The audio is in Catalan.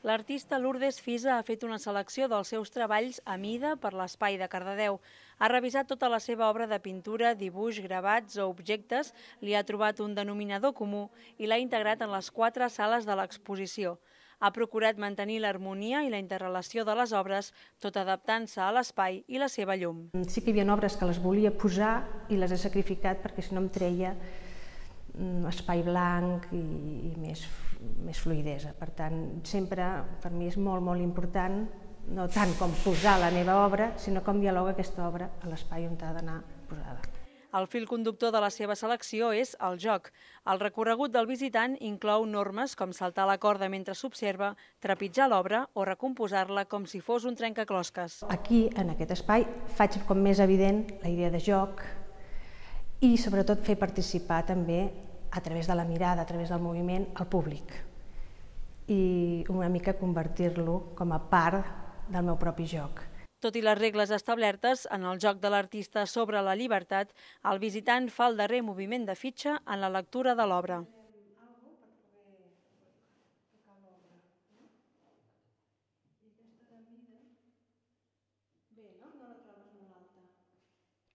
L'artista Lourdes Fisa ha fet una selecció dels seus treballs a mida per l'Espai de Cardedeu. Ha revisat tota la seva obra de pintura, dibuix, gravats o objectes, li ha trobat un denominador comú i l'ha integrat en les quatre sales de l'exposició. Ha procurat mantenir l'harmonia i la interrelació de les obres, tot adaptant-se a l'espai i la seva llum. Sí que hi havia obres que les volia posar i les he sacrificat perquè si no em treia mm, espai blanc i, i més més fluidesa. Per tant, sempre per mi és molt, molt important no tant com posar la meva obra, sinó com dialoga aquesta obra a l'espai on ha d'anar posada. El fil conductor de la seva selecció és el joc. El recorregut del visitant inclou normes com saltar la corda mentre s'observa, trepitjar l'obra o recomposar-la com si fos un trencaclosques. Aquí, en aquest espai, faig com més evident la idea de joc i sobretot fer participar també a través de la mirada, a través del moviment, al públic i una mica convertir-lo com a part del meu propi joc. Tot i les regles establertes en el joc de l'artista sobre la llibertat, el visitant fa el darrer moviment de fitxa en la lectura de l'obra.